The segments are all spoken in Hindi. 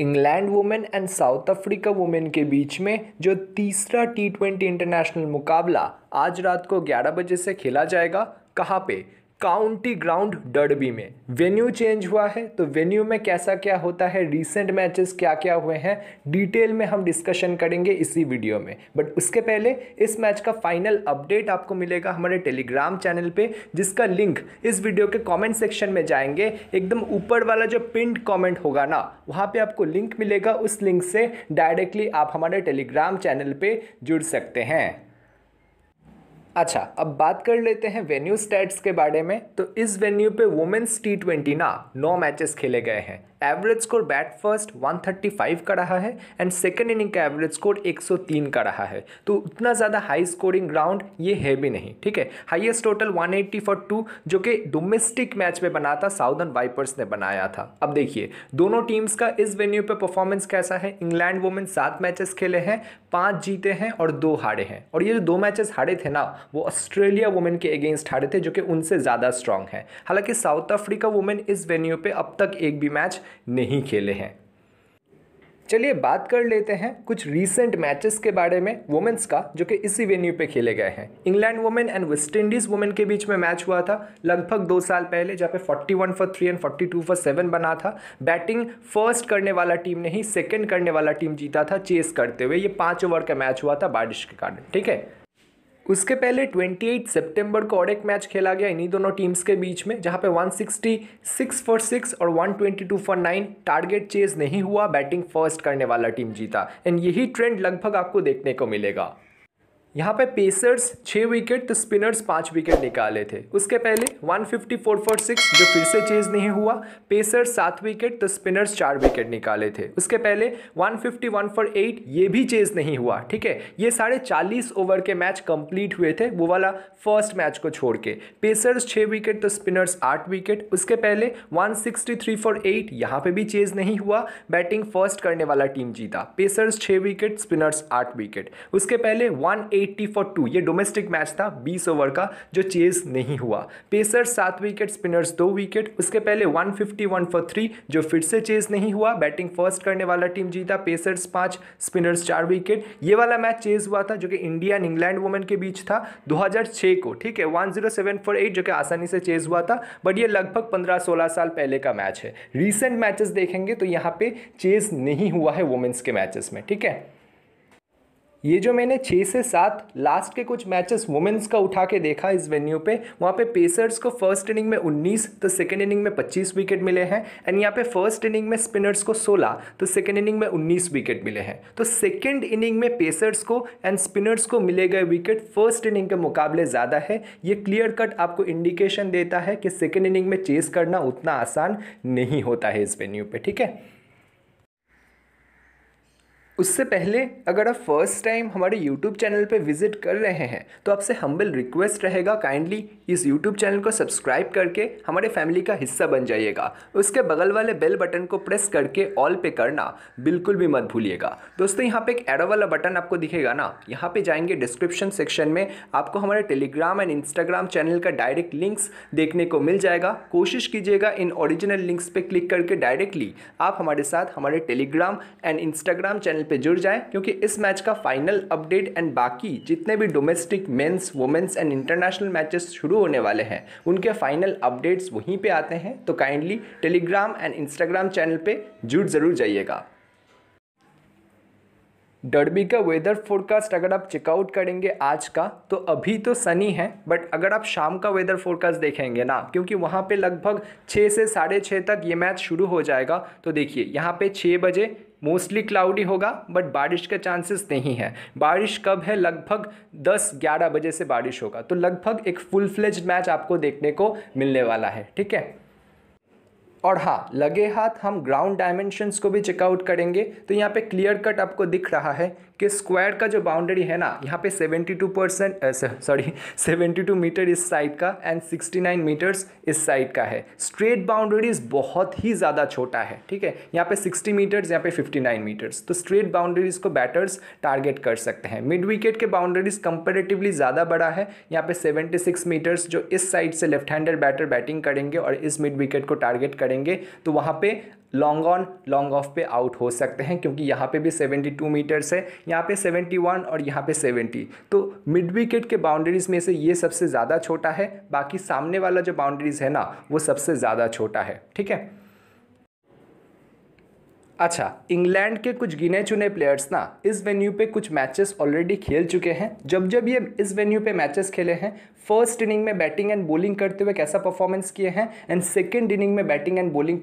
England women and South Africa women के बीच में जो तीसरा टी ट्वेंटी इंटरनेशनल मुकाबला आज रात को ग्यारह बजे से खेला जाएगा कहाँ पे काउंटी ग्राउंड डर्बी में वेन्यू चेंज हुआ है तो वेन्यू में कैसा क्या होता है रीसेंट मैचेस क्या क्या हुए हैं डिटेल में हम डिस्कशन करेंगे इसी वीडियो में बट उसके पहले इस मैच का फाइनल अपडेट आपको मिलेगा हमारे टेलीग्राम चैनल पे जिसका लिंक इस वीडियो के कमेंट सेक्शन में जाएंगे एकदम ऊपर वाला जो पिंड कॉमेंट होगा ना वहाँ पर आपको लिंक मिलेगा उस लिंक से डायरेक्टली आप हमारे टेलीग्राम चैनल पर जुड़ सकते हैं अच्छा अब बात कर लेते हैं वेन्यू स्टैट्स के बारे में तो इस वेन्यू पे वुमेन्स टी ट्वेंटी ना नौ मैचेस खेले गए हैं एवरेज स्कोर बैट फर्स्ट 135 का रहा है एंड सेकेंड इनिंग का एवरेज स्कोर 103 का रहा है तो उतना ज़्यादा हाई स्कोरिंग ग्राउंड ये है भी नहीं ठीक है हाईएस्ट टोटल 180 फॉर टू जो कि डोमेस्टिक मैच में बना था साउदर्न वाइपर्स ने बनाया था अब देखिए दोनों टीम्स का इस वेन्यू पर परफॉर्मेंस कैसा है इंग्लैंड वुमेन सात मैचेस खेले हैं पाँच जीते हैं और दो हारे हैं और ये जो दो मैचेस हारे थे ना वो ऑस्ट्रेलिया वुमेन के अगेंस्ट हारे थे जो कि उनसे ज़्यादा स्ट्रांग है हालांकि साउथ अफ्रीका वुमेन इस वेन्यू पे अब तक एक भी मैच नहीं खेले हैं चलिए बात कर लेते हैं कुछ रीसेंट मैचेस के बारे में वुमेंस का जो कि इसी वेन्यू पे खेले गए हैं England women and West Indies women के बीच में मैच हुआ था लगभग दो साल पहले जहाँ पे 41 for three and 42 for seven बना था बैटिंग फर्स्ट करने वाला टीम नहीं सेकेंड करने वाला टीम जीता था चेस करते हुए ये पाँच ओवर का मैच हुआ था बारिश के कारण ठीक है उसके पहले 28 सितंबर को और एक मैच खेला गया इन्हीं दोनों टीम्स के बीच में जहां पे 166 फॉर सिक्स और 122 फॉर नाइन टारगेट चेज नहीं हुआ बैटिंग फर्स्ट करने वाला टीम जीता एंड यही ट्रेंड लगभग आपको देखने को मिलेगा यहाँ पे पेसर्स छः विकेट तो स्पिनर्स पाँच विकेट निकाले थे उसके पहले 154 फॉर सिक्स जो फिर से चेज़ नहीं हुआ पेसर्स सात विकेट तो स्पिनर्स चार विकेट निकाले थे उसके पहले 151 फॉर एट ये भी चेज़ नहीं हुआ ठीक है ये साढ़े चालीस ओवर के मैच कंप्लीट हुए थे वो वाला फर्स्ट मैच को छोड़ के पेसर्स छः विकेट तो स्पिनर्स आठ विकेट उसके पहले थ्री फॉर एट यहाँ पर भी चेज़ नहीं हुआ बैटिंग फर्स्ट करने वाला टीम जीता पेसर्स छः विकेट स्पिनर्स आठ विकेट उसके पहले वन एट्टी फॉर टू ये डोमेस्टिक मैच था बीस ओवर का जो चेज नहीं हुआ पेसर सात विकेट स्पिनर्स दो विकेट उसके पहले one fifty one for three जो फिर से चेज नहीं हुआ बैटिंग फर्स्ट करने वाला टीम जीता पेसर्स पांच स्पिनर्स चार विकेट ये वाला मैच चेज हुआ था जो कि इंडिया एंड इंग्लैंड वुमेन के बीच था 2006 को ठीक है one zero seven for eight जो कि आसानी से चेज हुआ था बट ये लगभग पंद्रह सोलह साल पहले का मैच है रिसेंट मैचेस देखेंगे तो यहाँ पे चेज नहीं हुआ है वुमेन्स के मैचेस में ठीक है ये जो मैंने छः से सात लास्ट के कुछ मैचेस वुमेंस का उठा के देखा इस वेन्यू पे वहाँ पे पेसर्स को फर्स्ट इनिंग में 19 तो सेकेंड इनिंग में 25 विकेट मिले हैं एंड यहाँ पे फर्स्ट इनिंग में स्पिनर्स को 16 तो सेकेंड इनिंग में 19 विकेट मिले हैं तो सेकेंड इनिंग में पेसर्स को एंड स्पिनर्स को मिले गए विकेट फर्स्ट इनिंग के मुकाबले ज़्यादा है ये क्लियर कट आपको इंडिकेशन देता है कि सेकेंड इनिंग में चेस करना उतना आसान नहीं होता है इस वेन्यू पर ठीक है उससे पहले अगर आप फर्स्ट टाइम हमारे यूट्यूब चैनल पे विजिट कर रहे हैं तो आपसे हम्बल रिक्वेस्ट रहेगा काइंडली इस यूट्यूब चैनल को सब्सक्राइब करके हमारे फैमिली का हिस्सा बन जाइएगा उसके बगल वाले बेल बटन को प्रेस करके ऑल पे करना बिल्कुल भी मत भूलिएगा दोस्तों यहाँ पे एक एरो वाला बटन आपको दिखेगा ना यहाँ पे जाएंगे डिस्क्रिप्शन सेक्शन में आपको हमारे टेलीग्राम एंड इंस्टाग्राम चैनल का डायरेक्ट लिंक्स देखने को मिल जाएगा कोशिश कीजिएगा इन ओरिजिनल लिंक्स पर क्लिक करके डायरेक्टली आप हमारे साथ हमारे टेलीग्राम एंड इंस्टाग्राम चैनल पे जुड़ जाएं क्योंकि इस मैच का फाइनल अपडेट एंड बाकी जितने भी domestic men's women's and international matches शुरू होने वाले हैं उनके फाइनल अपडेट्स वहीं पे आते हैं तो kindly Telegram and Instagram channel पे जुड़ ज़रूर जाइएगा डर्बी का वेदर फोरकास्ट अगर आप चेकआउट करेंगे आज का तो अभी तो सनी है बट अगर आप शाम का वेदर फोरकास्ट देखेंगे ना क्योंकि वहाँ पे लगभग छः से साढ़े छः तक ये मैच शुरू हो जाएगा तो देखिए यहाँ पे छः बजे मोस्टली क्लाउडी होगा बट बारिश के चांसेस नहीं है बारिश कब है लगभग 10-11 बजे से बारिश होगा तो लगभग एक फुल फ्लेज मैच आपको देखने को मिलने वाला है ठीक है और हाँ लगे हाथ हम ग्राउंड डायमेंशंस को भी चेकआउट करेंगे तो यहाँ पे क्लियर कट आपको दिख रहा है कि स्क्वायर का जो बाउंड्री है ना यहाँ पे 72 परसेंट सॉरी 72 मीटर इस साइड का एंड 69 मीटर्स इस साइड का है स्ट्रेट बाउंड्रीज बहुत ही ज़्यादा छोटा है ठीक है यहाँ पे 60 मीटर्स यहाँ पे 59 मीटर्स तो स्ट्रेट बाउंड्रीज को बैटर्स टारगेट कर सकते हैं मिड विकेट के बाउंड्रीज कंपेरेटिवली ज़्यादा बड़ा है यहाँ पे सेवेंटी मीटर्स जो इस साइड से लेफ्ट हैंडर बैटर बैटिंग करेंगे और इस मिड विकेट को टारगेट करेंगे तो वहाँ पर लॉन्ग ऑन लॉन्ग ऑफ पे आउट हो सकते हैं क्योंकि यहाँ पे भी 72 मीटर्स है यहाँ पे 71 और यहाँ पे 70 तो मिड विकेट के बाउंड्रीज़ में से ये सबसे ज़्यादा छोटा है बाकी सामने वाला जो बाउंड्रीज़ है ना वो सबसे ज़्यादा छोटा है ठीक है अच्छा इंग्लैंड के कुछ गिने चुने प्लेयर्स ना इस वेन्यू पे कुछ मैचेस ऑलरेडी खेल चुके हैं जब जब ये इस वेन्यू पे मैचेस खेले हैं फर्स्ट इनिंग में बैटिंग एंड बॉलिंग करते हुए कैसा परफॉर्मेंस किए हैं एंड सेकेंड इनिंग में बैटिंग एंड बॉलिंग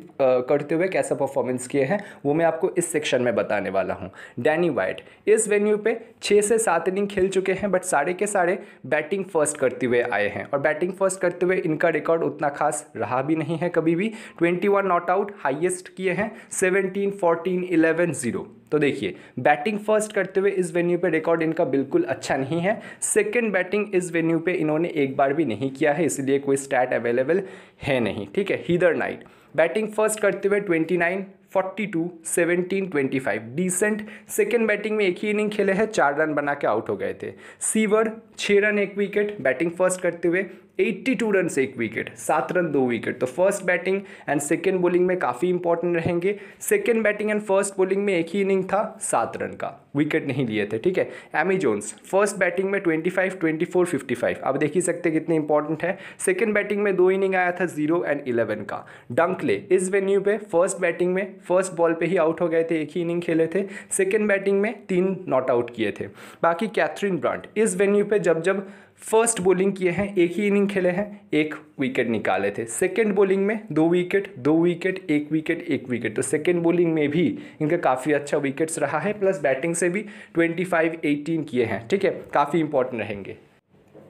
करते हुए कैसा परफॉर्मेंस किए हैं वो मैं आपको इस सेक्शन में बताने वाला हूँ डैनी वाइट इस वेन्यू पे छः से सात इनिंग खेल चुके हैं बट साढ़े के साढ़े बैटिंग फर्स्ट करते हुए आए हैं और बैटिंग फर्स्ट करते हुए इनका रिकॉर्ड उतना खास रहा भी नहीं है कभी भी ट्वेंटी नॉट आउट हाइएस्ट किए हैं सेवनटीन फोर्टीन इलेवन जीरो तो देखिए बैटिंग फर्स्ट करते हुए इस वेन्यू पे रिकॉर्ड इनका बिल्कुल अच्छा नहीं है सेकंड बैटिंग इस वेन्यू पे इन्होंने एक बार भी नहीं किया है इसलिए कोई स्टैट अवेलेबल है नहीं ठीक है हीदर नाइट बैटिंग फर्स्ट करते हुए twenty nine forty two seventeen twenty five decent second batting में एक ही इनिंग खेले हैं चार रन बना के आउट हो गए थे सीवर छः रन एक विकेट बैटिंग फर्स्ट करते हुए एट्टी टू रन एक विकेट सात रन दो विकेट तो first batting and second bowling में काफ़ी इंपॉर्टेंट रहेंगे second batting and first bowling में एक ही इनिंग था सात रन का विकेट नहीं लिए थे ठीक है एमी जोन्स फर्स्ट बैटिंग में 25, 24, 55 आप देख ही सकते कितने इंपॉर्टेंट है सेकेंड बैटिंग में दो इनिंग आया था जीरो एंड इलेवन का डंकले इस वेन्यू पे फर्स्ट बैटिंग में फर्स्ट बॉल पे ही आउट हो गए थे एक ही इनिंग खेले थे सेकेंड बैटिंग में तीन नॉट आउट किए थे बाकी कैथरीन ब्रांड इस वेन्यू पर जब जब फर्स्ट बॉलिंग किए हैं एक ही इनिंग खेले हैं एक विकेट निकाले थे सेकेंड बॉलिंग में दो विकेट दो विकेट एक विकेट एक विकेट तो सेकेंड बॉलिंग में भी इनका काफ़ी अच्छा विकेट्स रहा है प्लस बैटिंग से से भी ट्वेंटी फाइव एटीन किए हैं ठीक है काफ़ी इंपॉर्टेंट रहेंगे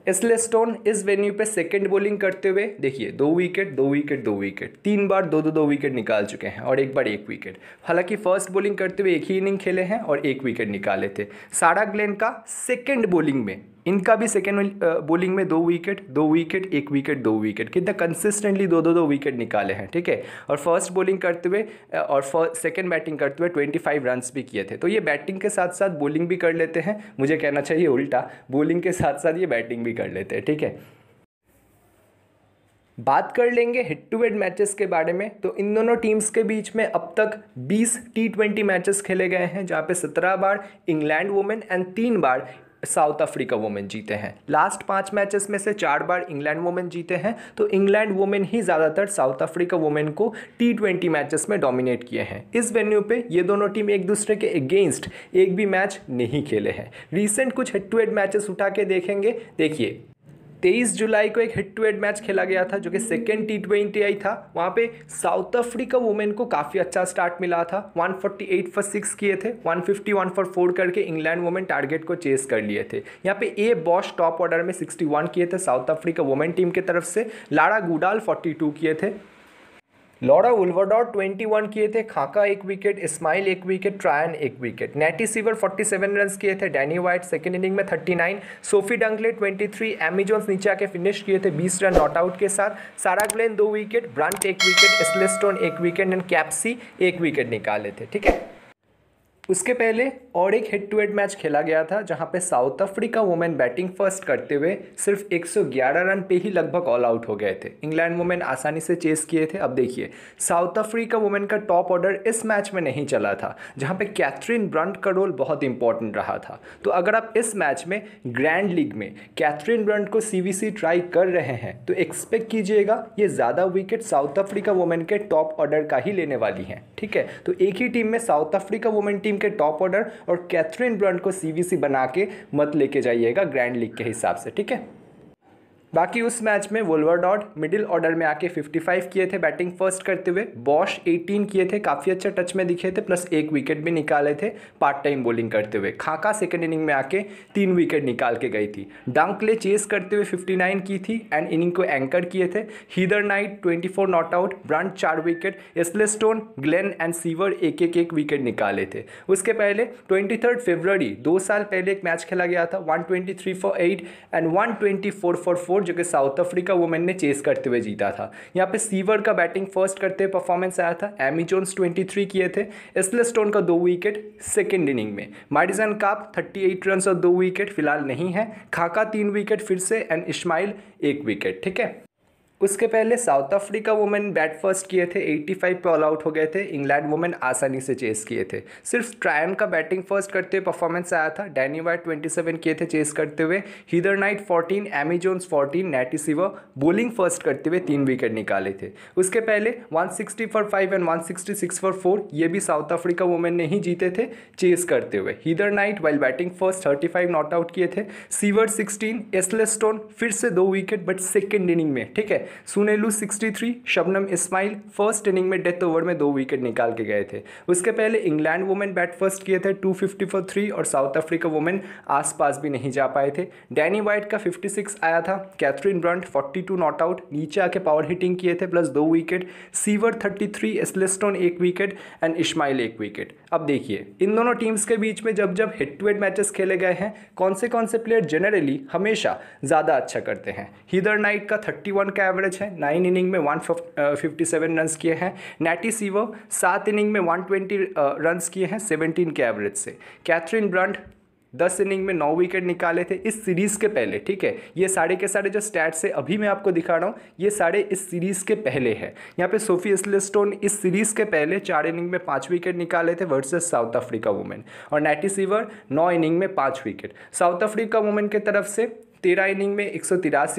इसलिए स्टोन इस वेन्यू पे सेकंड बॉलिंग करते हुए देखिए दो विकेट दो विकेट दो विकेट तीन बार दो दो दो विकेट निकाल चुके हैं और एक बार एक विकेट हालांकि फर्स्ट बॉलिंग करते हुए एक ही इनिंग खेले हैं और एक विकेट निकाले थे सारा ग्लेन का सेकंड बॉलिंग में इनका भी सेकेंड बोलिंग में दो विकेट दो विकेट एक विकेट दो विकेट कितना कंसिस्टेंटली दो दो दो विकेट निकाले हैं ठीक है और फर्स्ट बॉलिंग करते हुए और सेकेंड बैटिंग करते हुए ट्वेंटी फाइव रन भी किए थे तो ये बैटिंग के साथ साथ बॉलिंग भी कर लेते हैं मुझे कहना चाहिए उल्टा बॉलिंग के साथ साथ ये बैटिंग भी कर लेते हैं ठीक है बात कर लेंगे हेड टू हेड मैचेस के बारे में तो इन दोनों टीम्स के बीच में अब तक 20 टी ट्वेंटी मैचेस खेले गए हैं जहाँ पे 17 बार इंग्लैंड वुमेन एंड तीन बार साउथ अफ्रीका वुमेन जीते हैं लास्ट पांच मैचेस में से चार बार इंग्लैंड वुमेन जीते हैं तो इंग्लैंड वुमेन ही ज़्यादातर साउथ अफ्रीका वुमेन को टी ट्वेंटी मैचेस में डोमिनेट किए हैं इस वेन्यू पे ये दोनों टीम एक दूसरे के अगेंस्ट एक भी मैच नहीं खेले हैं रिसेंट कुछ हेड टू हेड मैचेस उठा के देखेंगे देखिए तेईस जुलाई को एक हेड टू हेड मैच खेला गया था जो कि सेकेंड टी ट्वेंटी आई था वहाँ पे साउथ अफ्रीका वुमेन को काफ़ी अच्छा स्टार्ट मिला था 148 फॉर सिक्स किए थे 151 फॉर फोर करके इंग्लैंड वुमेन टारगेट को चेस कर लिए थे यहाँ पे ए बॉश टॉप ऑर्डर में 61 किए थे साउथ अफ्रीका वुमेन टीम की तरफ से लारा गुडाल 42 किए थे लॉरा ट्वेंटी वन किए थे खाका एक विकेट इस्माइल एक विकेट ट्रायन एक wicket Natty Sciver seven run किए थे डैनी वाइट सेकेंड इनिंग में thirty nine Sophie Dunkley twenty Amy Jones नीचे आके फिनिश किए थे बीस रन नॉट आउट के साथ सारा ग्लेन दो विकेट ब्रांट एक विकेट एसलेस्टोन एक विकेट एंड कैप्सी एक विकेट निकाले थे ठीक है उसके पहले और एक हेड टू हेड मैच खेला गया था जहां पे South Africa women batting first करते हुए सिर्फ 111 रन पे ही लगभग ऑल आउट हो गए थे इंग्लैंड वुमेन आसानी से चेस किए थे अब देखिए साउथ अफ्रीका वुमेन का टॉप ऑर्डर इस मैच में नहीं चला था जहां पे कैथरीन ब्रंट का रोल बहुत इंपॉर्टेंट रहा था तो अगर आप इस मैच में ग्रैंड लीग में कैथरीन ब्रंट को सी ट्राई कर रहे हैं तो एक्सपेक्ट कीजिएगा ये ज़्यादा विकेट साउथ अफ्रीका वुमेन के टॉप ऑर्डर का ही लेने वाली हैं ठीक है तो एक ही टीम में South Africa women team team के टॉप ऑर्डर और कैथरीन ब्रांड को सीवीसी बना के मत लेके जाइएगा ग्रैंड लीग के हिसाब से ठीक है बाकी उस मैच में वोल्वर डॉट मिडिल ऑर्डर में आके 55 किए थे बैटिंग फर्स्ट करते हुए बॉश 18 किए थे काफ़ी अच्छे टच में दिखे थे प्लस एक विकेट भी निकाले थे पार्ट टाइम बॉलिंग करते हुए खाका सेकेंड इनिंग में आके तीन विकेट निकाल के गई थी डांकले चेस करते हुए 59 की थी एंड इनिंग को एंकर किए थे Heather Knight twenty not out Brunt चार wicket Ecclestone Glenn and Sciver एक एक एक विकेट निकाले थे उसके पहले ट्वेंटी फरवरी दो साल पहले एक मैच खेला गया था one for eight and one for four four जो कि साउथ अफ्रीका वुमेन ने चेस करते हुए जीता था यहाँ पे सीवर का बैटिंग फर्स्ट करते हुए परफॉर्मेंस आया था एमी जोन्स ट्वेंटी थ्री किए थे एसले स्टोन का दो विकेट सेकेंड इनिंग में Marizanne Kapp thirty eight run और दो विकेट फिलहाल नहीं है खाका तीन विकेट फिर से एंड इस्माइल एक विकेट ठीक है उसके पहले South Africa women bat first किए थे 85 पे ऑल आउट हो गए थे इंग्लैंड वुमेन आसानी से चेस किए थे सिर्फ ट्रायन का बैटिंग फर्स्ट करते हुए परफॉर्मेंस आया था डैनी वाइट सेवन किए थे चेस करते हुए Heather Knight 14 Amy Jones 14 Natty Sciver bowling first करते हुए तीन विकेट निकाले थे उसके पहले sixty for five and six for four ये भी साउथ अफ्रीका वुमेन ने ही जीते थे चेस करते हुए Heather Knight while batting first thirty five not out किए थे सीवर सिक्सटीन एसलेस स्टोन फिर से दो विकेट बट सेकेंड इनिंग में ठीक है Sune Luus 63 Shabnim Ismail first inning में डेथ ओवर में दो विकेट निकाल के गए थे उसके पहले इंग्लैंड वुमेन बैट फर्स्ट किए थे 250 फॉर थ्री और साउथ अफ्रीका वुमेन आसपास भी नहीं जा पाए थे डैनी वाइट का 56 आया था कैथरीन ब्रंट 42 नॉट आउट नीचे आके पावर हिटिंग किए थे प्लस दो विकेट सीवर 33 थ्री एसलेस्टोन एक विकेट एंड इस्माइल एक विकेट अब देखिए इन दोनों टीम्स के बीच में जब जब हेड टू हेड मैचेस खेले गए हैं कौन से कौन से प्लेयर जनरली हमेशा ज़्यादा अच्छा करते हैं हीदर नाइट का थर्टी वन का एवरेज है नाइन इनिंग में वन फिफ्टी सेवन रन किए हैं नैटी सीवो सात इनिंग में वन ट्वेंटी रन किए हैं सेवनटीन के एवरेज से कैथरीन ब्रंट दस इनिंग में नौ विकेट निकाले थे इस सीरीज़ के पहले ठीक है ये सारे के सारे जो स्टैट्स है अभी मैं आपको दिखा रहा हूँ ये सारे इस सीरीज़ के पहले है यहाँ पे सोफी स्टोन इस सीरीज़ के पहले चार इनिंग में पाँच विकेट निकाले थे वर्सेस साउथ अफ्रीका वुमेन और नैटी सीवर नौ इनिंग में पाँच विकेट साउथ अफ्रीका वुमेन की तरफ से तेरह इनिंग में एक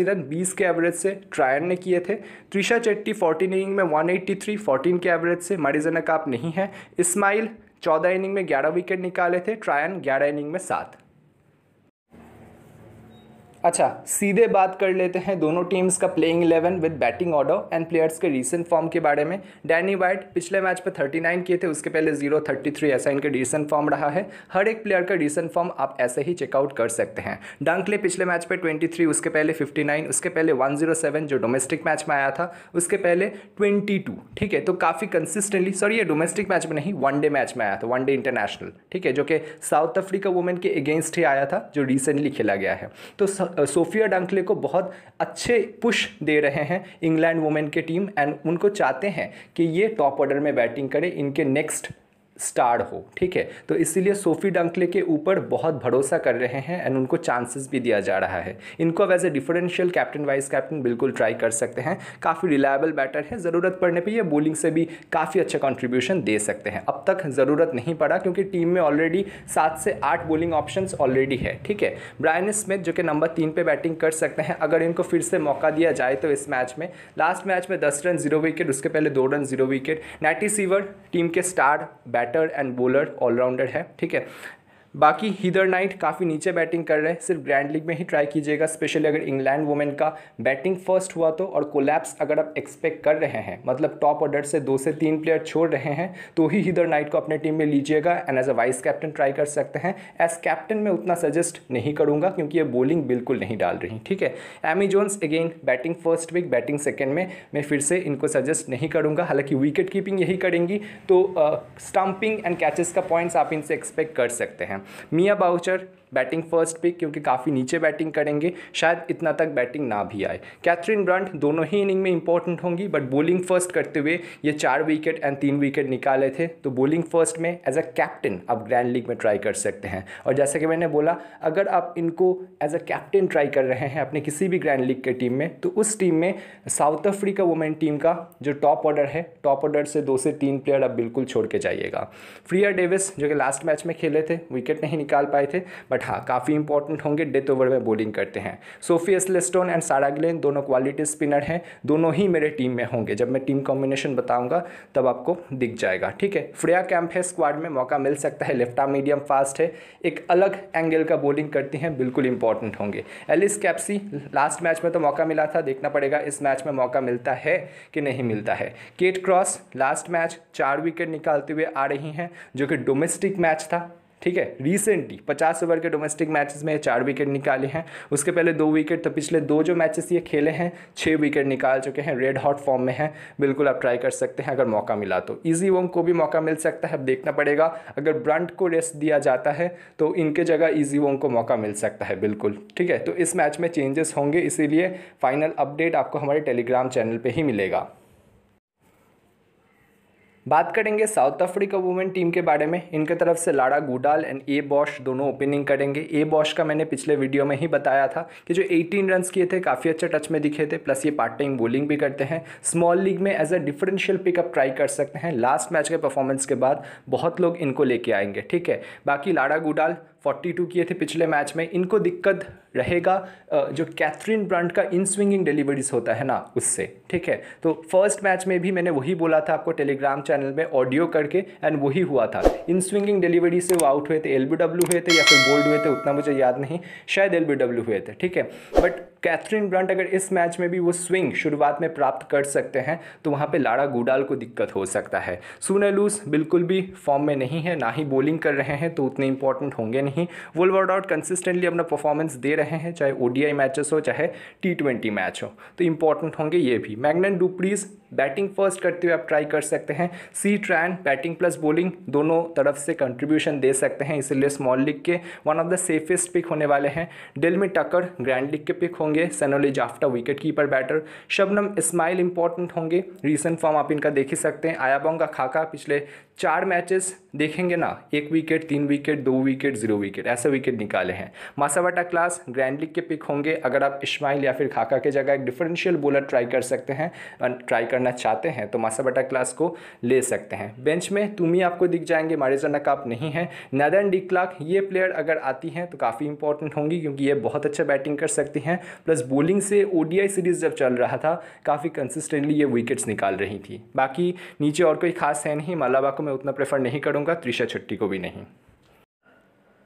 रन बीस के एवरेज से ट्रायन ने किए थे त्रिशा चेट्टी फोर्टीन इनिंग में वन एट्टी थ्री फोर्टीन के एवरेज से मरीजनक आप नहीं है इस्माइल चौदह इनिंग में ग्यारह विकेट निकाले थे ट्रायन ग्यारह इनिंग में सात अच्छा सीधे बात कर लेते हैं दोनों टीम्स का playing eleven with batting order and players के रीसेंट फॉर्म के बारे में डैनी वाइट पिछले मैच पे 39 किए थे उसके पहले जीरो थर्टी थ्री ऐसा इनका रीसेंट फॉर्म रहा है हर एक प्लेयर का रीसेंट फॉर्म आप ऐसे ही चेकआउट कर सकते हैं डांकले पिछले मैच पर ट्वेंटी उसके पहले फिफ्टी उसके पहले वन oh जो डोमेस्टिक मैच में आया था उसके पहले ट्वेंटी ठीक है तो काफ़ी कंसिस्टेंटली सॉरी ये डोमेस्टिक मैच में नहीं डे मैच में आया था डे इंटरनेशनल ठीक है जो कि साउथ अफ्रीका वुमेन के अगेंस्ट ही आया था जो रिसेंटली खेला गया है तो सोफिया डंकले को बहुत अच्छे पुश दे रहे हैं इंग्लैंड वुमेन के टीम एंड उनको चाहते हैं कि ये टॉप ऑर्डर में बैटिंग करें इनके नेक्स्ट स्टार हो ठीक है तो इसीलिए सोफी डंकले के ऊपर बहुत भरोसा कर रहे हैं एंड उनको चांसेस भी दिया जा रहा है इनको अब as a differential captain vice captain बिल्कुल ट्राई कर सकते हैं काफ़ी रिलायबल बैटर है ज़रूरत पड़ने पर यह बॉलिंग से भी काफ़ी अच्छा कॉन्ट्रीब्यूशन दे सकते हैं अब तक ज़रूरत नहीं पड़ा क्योंकि टीम में ऑलरेडी सात से आठ बोलिंग ऑप्शन ऑलरेडी है ठीक है ब्रायन स्मिथ जो कि नंबर तीन पर बैटिंग कर सकते हैं अगर इनको फिर से मौका दिया जाए तो इस मैच में लास्ट मैच में दस रन जीरो विकेट उसके पहले दो run zero wicket Natty Sciver team के star bat batter and bowler all rounder है ठीक है बाकी हीदर नाइट काफ़ी नीचे बैटिंग कर रहे हैं सिर्फ ग्रैंड लीग में ही ट्राई कीजिएगा स्पेशली अगर इंग्लैंड वुमेन का बैटिंग फर्स्ट हुआ तो और कोलैप्स अगर आप एक्सपेक्ट कर रहे हैं मतलब टॉप ऑर्डर से दो से तीन प्लेयर छोड़ रहे हैं तो ही हीदर नाइट को अपने टीम में लीजिएगा and as a vice captain try कर सकते हैं एज कैप्टन मैं उतना सजेस्ट नहीं करूँगा क्योंकि ये बॉलिंग बिल्कुल नहीं डाल रही ठीक है Amy Jones again batting first weak batting second में मैं फिर से इनको सजेस्ट नहीं करूँगा हालांकि विकेट कीपिंग यही करेंगी तो स्टम्पिंग एंड कैचेस का पॉइंट्स आप इनसे एक्सपेक्ट कर सकते हैं Mia Bouchier batting first pick क्योंकि काफ़ी नीचे बैटिंग करेंगे शायद इतना तक बैटिंग ना भी आए कैथरीन ब्रांड दोनों ही इनिंग में इंपॉर्टेंट होंगी बट बॉलिंग फर्स्ट करते हुए ये चार विकेट एंड तीन विकेट निकाले थे तो बॉलिंग फर्स्ट में एज अ कैप्टन आप ग्रैंड लीग में ट्राई कर सकते हैं और जैसा कि मैंने बोला अगर आप इनको एज अ कैप्टन ट्राई कर रहे हैं अपने किसी भी ग्रैंड लीग के टीम में तो उस टीम में साउथ अफ्रीका वुमेन टीम का जो टॉप ऑर्डर है टॉप ऑर्डर से दो से तीन प्लेयर आप बिल्कुल छोड़ के जाइएगा फ्रिया डेविस जो कि लास्ट मैच में खेले थे विकेट नहीं निकाल पाए थे बट बट हाँ काफ़ी इंपॉर्टेंट होंगे डेथ ओवर में बॉलिंग करते हैं Sophie Ecclestone and Sarah Glenn दोनों क्वालिटी स्पिनर हैं दोनों ही मेरे टीम में होंगे जब मैं टीम कॉम्बिनेशन बताऊंगा तब आपको दिख जाएगा ठीक है फ्रेया कैंप है स्क्वाड में मौका मिल सकता है लेफ्ट आर्म मीडियम फास्ट है एक अलग एंगल का बॉलिंग करती हैं बिल्कुल इंपॉर्टेंट होंगे एलिस कैप्सी लास्ट मैच में तो मौका मिला था देखना पड़ेगा इस मैच में मौका मिलता है कि नहीं मिलता है केट क्रॉस लास्ट मैच चार विकेट निकालते हुए आ रही हैं जो कि डोमेस्टिक मैच था ठीक है रिसेंटली पचास ओवर के डोमेस्टिक मैचेस में चार विकेट निकाले हैं उसके पहले दो विकेट तो पिछले दो जो मैचेस ये खेले हैं छः विकेट निकाल चुके हैं रेड हॉट फॉर्म में हैं बिल्कुल आप ट्राई कर सकते हैं अगर मौका मिला तो इजी वोंग को भी मौका मिल सकता है अब देखना पड़ेगा अगर ब्रंट को रेस्ट दिया जाता है तो इनके जगह ईजी वोंग को मौका मिल सकता है बिल्कुल ठीक है तो इस मैच में चेंजेस होंगे इसीलिए फाइनल अपडेट आपको हमारे टेलीग्राम चैनल पर ही मिलेगा बात करेंगे साउथ अफ्रीका वुमेन टीम के बारे में इनके तरफ से Laura Goodall and A Bosch दोनों ओपनिंग करेंगे ए बॉश का मैंने पिछले वीडियो में ही बताया था कि जो 18 रन किए थे काफ़ी अच्छे टच में दिखे थे प्लस ये पार्ट टाइम बॉलिंग भी करते हैं स्मॉल लीग में as a differential pickup try कर सकते हैं लास्ट मैच के परफॉर्मेंस के बाद बहुत लोग इनको लेके आएंगे ठीक है बाकी लाड़ा गुडाल 42 किए थे पिछले मैच में इनको दिक्कत रहेगा जो कैथरीन ब्रांड का इन स्विंगिंग डिलीवरीज होता है ना उससे ठीक है तो फर्स्ट मैच में भी मैंने वही बोला था आपको टेलीग्राम चैनल में ऑडियो करके एंड वही हुआ था इन स्विंगिंग डिलीवरी से वो आउट हुए थे एल हुए थे या फिर बोल्ड हुए थे उतना मुझे याद नहीं शायद एल हुए थे ठीक है बट कैथरीन ब्रंट अगर इस मैच में भी वो स्विंग शुरुआत में प्राप्त कर सकते हैं तो वहाँ पर लाड़ा गुडाल को दिक्कत हो सकता है लूस बिल्कुल भी फॉर्म में नहीं है ना ही बॉलिंग कर रहे हैं तो उतने इंपॉर्टेंट होंगे नहीं वर्ड आउट कंसिस्टेंटली अपना परफॉर्मेंस दे रहे हैं चाहे ओडीआई मैचेस हो चाहे टी मैच हो तो इंपॉर्टेंट होंगे ये भी मैगनन डुप्रीज बैटिंग फर्स्ट करते हुए आप ट्राई कर सकते हैं C Tryon batting plus bowling दोनों तरफ से कंट्रीब्यूशन दे सकते हैं इसलिए स्मॉल लीग के one of the safest pick होने वाले हैं डेलमी टकर ग्रैंड लीग के पिक होंगे Sinalo Jafta wicket keeper batter Shabnim Ismail important होंगे रिसेंट फॉर्म आप इनका देख ही सकते हैं आयाबोंग का खाका पिछले चार मैचेस देखेंगे ना एक विकेट तीन विकेट दो विकेट जीरो विकेट ऐसे विकेट निकाले हैं मासावाटा क्लास ग्रैंड लीग के पिक होंगे अगर आप इस्माइल या फिर खाका के जगह एक डिफरेंशियल बोलर ट्राई कर सकते हैं ट्राई कर करना चाहते हैं तो बटा क्लास को ले सकते हैं बेंच में तुम ही आपको दिख जाएंगे मारिजाना काप नहीं है नैदन क्लाक ये प्लेयर अगर आती हैं तो काफ़ी इंपॉर्टेंट होंगी क्योंकि ये बहुत अच्छा बैटिंग कर सकती हैं प्लस बॉलिंग से ओडीआई सीरीज़ जब चल रहा था काफ़ी कंसिस्टेंटली ये विकेट्स निकाल रही थी बाकी नीचे और कोई खास है नहीं मालाबा को मैं उतना प्रेफर नहीं करूँगा त्रिशा छट्टी को भी नहीं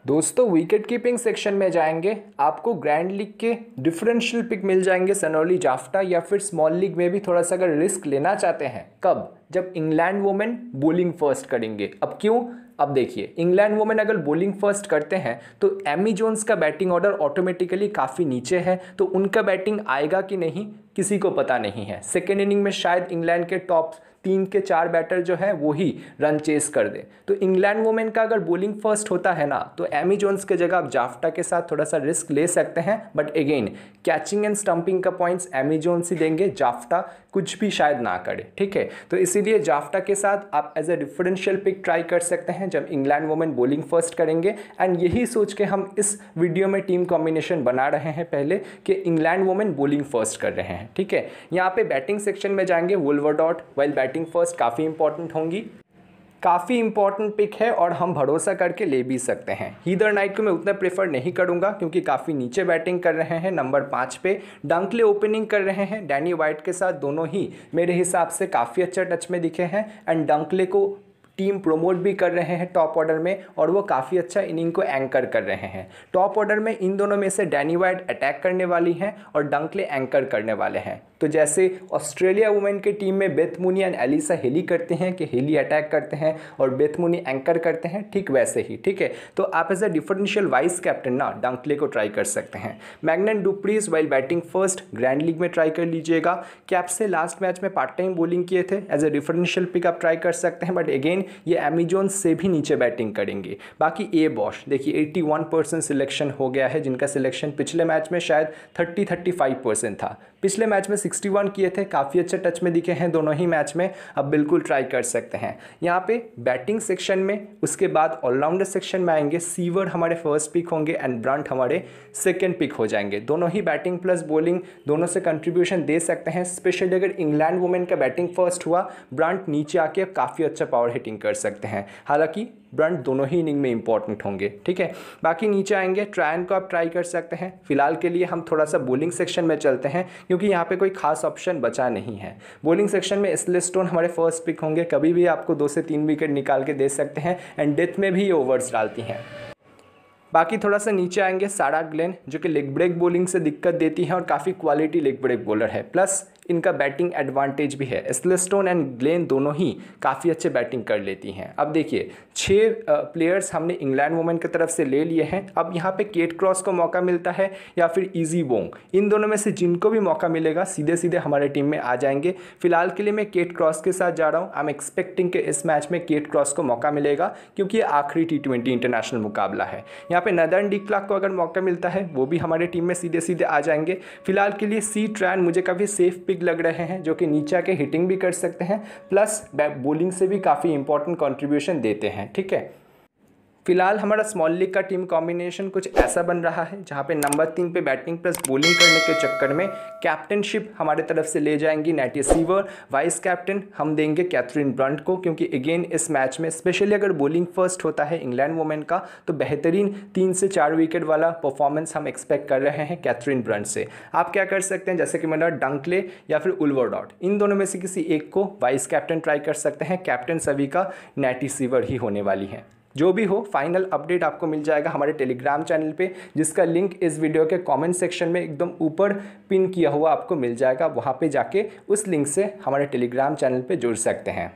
दोस्तों विकेट कीपिंग सेक्शन में जाएंगे आपको ग्रैंड लीग के डिफरेंशियल पिक मिल जाएंगे सनौली जाफ्टा या फिर स्मॉल लीग में भी थोड़ा सा अगर रिस्क लेना चाहते हैं कब जब इंग्लैंड वोमेन बोलिंग फर्स्ट करेंगे अब क्यों अब देखिए इंग्लैंड वोमेन अगर बॉलिंग फर्स्ट करते हैं तो एमी जोन्स का बैटिंग ऑर्डर ऑटोमेटिकली काफ़ी नीचे है तो उनका बैटिंग आएगा कि नहीं किसी को पता नहीं है सेकेंड इनिंग में शायद इंग्लैंड के टॉप तीन के चार बैटर जो है वो ही रन चेस कर दे तो इंग्लैंड वोमेन का अगर बॉलिंग फर्स्ट होता है ना तो एमी जोन्स के जगह आप जाफ्टा के साथ थोड़ा सा रिस्क ले सकते हैं but again catching and stumping का पॉइंट्स एमी जोन्स ही देंगे जाफ्टा कुछ भी शायद ना करे ठीक है तो इसीलिए जाफ्टा के साथ आप as a differential pick try कर सकते हैं जब इंग्लैंड वोमेन बोलिंग फर्स्ट करेंगे एंड यही सोच के हम इस वीडियो में टीम कॉम्बिनेशन बना रहे हैं पहले कि इंग्लैंड वोमेन बोलिंग फर्स्ट कर रहे हैं ठीक है यहाँ पे बैटिंग सेक्शन में जाएंगे Wolvaardt well batting batting first काफ़ी इंपॉर्टेंट होंगी काफ़ी इंपॉर्टेंट पिक है और हम भरोसा करके ले भी सकते हैं हीदर नाइट को मैं उतना प्रेफर नहीं करूंगा क्योंकि काफ़ी नीचे बैटिंग कर रहे हैं नंबर पाँच पे डंकले ओपनिंग कर रहे हैं डैनी वाइट के साथ दोनों ही मेरे हिसाब से काफ़ी अच्छा टच में दिखे हैं एंड डंकले को टीम प्रमोट भी कर रहे हैं टॉप ऑर्डर में और वो काफ़ी अच्छा इनिंग को एंकर कर रहे हैं टॉप ऑर्डर में इन दोनों में से डैनी वाइट अटैक करने वाली हैं और डंकले एंकर करने वाले हैं तो जैसे ऑस्ट्रेलिया वुमेन की टीम में बेथमुनी एंड एलिसा हिली करते हैं कि हिली अटैक करते हैं और बेथमुनी एंकर करते हैं ठीक वैसे ही ठीक है तो आप as a differential vice captain ना डंकले को ट्राई कर सकते हैं Mignon du Preez while batting first grand league में ट्राई कर लीजिएगा कैप से लास्ट मैच में पार्ट टाइम बॉलिंग किए थे as a differential pickup try कर सकते हैं बट अगेन बैटिंग ये अमेजोन से भी नीचे बैटिंग करेंगे बाकी ए बॉश देखिए 81 परसेंट सिलेक्शन हो गया है जिनका सिलेक्शन पिछले मैच में शायद 30-35 परसेंट था पिछले मैच में 61 किए थे काफ़ी अच्छे टच में दिखे हैं दोनों ही मैच में अब बिल्कुल ट्राई कर सकते हैं यहाँ पे बैटिंग सेक्शन में उसके बाद ऑलराउंडर सेक्शन में आएंगे सीवर हमारे फर्स्ट पिक होंगे एंड ब्रांट हमारे सेकेंड पिक हो जाएंगे दोनों ही बैटिंग प्लस बॉलिंग दोनों से कंट्रीब्यूशन दे सकते हैं स्पेशली अगर इंग्लैंड वुमेन का बैटिंग फर्स्ट हुआ ब्रांट नीचे आके काफ़ी अच्छा पावर हिटिंग बैटिंग कर सकते हैं हालांकि ब्रंट दोनों ही इनिंग में इंपॉर्टेंट होंगे ठीक है बाकी नीचे आएंगे ट्रायन को आप ट्राई कर सकते हैं फिलहाल के लिए हम थोड़ा सा बोलिंग सेक्शन में चलते हैं क्योंकि यहाँ पे कोई खास ऑप्शन बचा नहीं है बोलिंग सेक्शन में इसलिए स्टोन हमारे फर्स्ट पिक होंगे कभी भी आपको दो से तीन विकेट निकाल के दे सकते हैं एंड डेथ में भी ये ओवर्स डालती हैं बाकी थोड़ा सा नीचे आएंगे सारा ग्लेन जो कि लेग ब्रेक बॉलिंग से दिक्कत देती है और काफ़ी क्वालिटी लेग ब्रेक बॉलर है प्लस इनका बैटिंग एडवांटेज भी है स्लेस्टोन एंड ग्लेन दोनों ही काफ़ी अच्छे बैटिंग कर लेती हैं अब देखिए छः प्लेयर्स हमने इंग्लैंड वोमेन की तरफ से ले लिए हैं अब यहाँ पे केट क्रॉस को मौका मिलता है या फिर ईजी वोंग इन दोनों में से जिनको भी मौका मिलेगा सीधे सीधे हमारे टीम में आ जाएंगे फिलहाल के लिए मैं केट क्रॉस के साथ जा रहा हूँ आई एम एक्सपेक्टिंग कि इस मैच में केट क्रॉस को मौका मिलेगा क्योंकि ये आखिरी टी ट्वेंटी इंटरनेशनल मुकाबला है यहाँ पे डी डिक्लाक को अगर मौका मिलता है वो भी हमारे टीम में सीधे सीधे आ जाएंगे फिलहाल के लिए सी ट्रैन मुझे काफ़ी सेफ पिक स्पीड लग रहे हैं जो कि नीचे के हिटिंग भी कर सकते हैं प्लस बोलिंग से भी काफ़ी इंपॉर्टेंट कॉन्ट्रीब्यूशन देते हैं ठीक है फिलहाल हमारा स्मॉल लीग का टीम कॉम्बिनेशन कुछ ऐसा बन रहा है जहाँ पे नंबर तीन पे बैटिंग प्लस बॉलिंग करने के चक्कर में कैप्टनशिप हमारे तरफ से ले जाएंगी नेटी सीवर वाइस कैप्टन हम देंगे कैथरीन ब्रंट को क्योंकि अगेन इस मैच में स्पेशली अगर बॉलिंग फर्स्ट होता है इंग्लैंड वोमेन का तो बेहतरीन तीन से चार विकेट वाला परफॉर्मेंस हम एक्सपेक्ट कर रहे हैं कैथरीन ब्रंट से आप क्या कर सकते हैं जैसे कि मेरा डंकले या फिर उल्वर डॉट इन दोनों में से किसी एक को वाइस कैप्टन ट्राई कर सकते हैं कैप्टन सभी का नैटी सीवर ही होने वाली है जो भी हो फाइनल अपडेट आपको मिल जाएगा हमारे टेलीग्राम चैनल पे जिसका लिंक इस वीडियो के कमेंट सेक्शन में एकदम ऊपर पिन किया हुआ आपको मिल जाएगा वहाँ पे जाके उस लिंक से हमारे टेलीग्राम चैनल पे जुड़ सकते हैं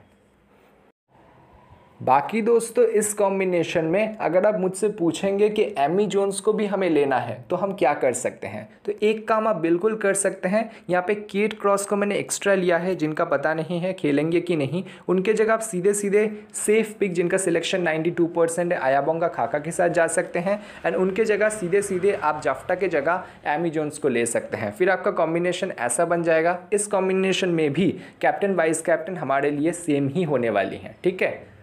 बाकी दोस्तों इस कॉम्बिनेशन में अगर आप मुझसे पूछेंगे कि एमी जोन्स को भी हमें लेना है तो हम क्या कर सकते हैं तो एक काम आप बिल्कुल कर सकते हैं यहाँ पे केट क्रॉस को मैंने एक्स्ट्रा लिया है जिनका पता नहीं है खेलेंगे कि नहीं उनके जगह आप सीधे सीधे सेफ पिक जिनका सिलेक्शन 92 परसेंट है आयाबोंगा खाका के साथ जा सकते हैं एंड उनके जगह सीधे सीधे आप जाफ्टा के जगह एमी जोन्स को ले सकते हैं फिर आपका कॉम्बिनेशन ऐसा बन जाएगा इस कॉम्बिनेशन में भी कैप्टन वाइस कैप्टन हमारे लिए सेम ही होने वाली हैं ठीक है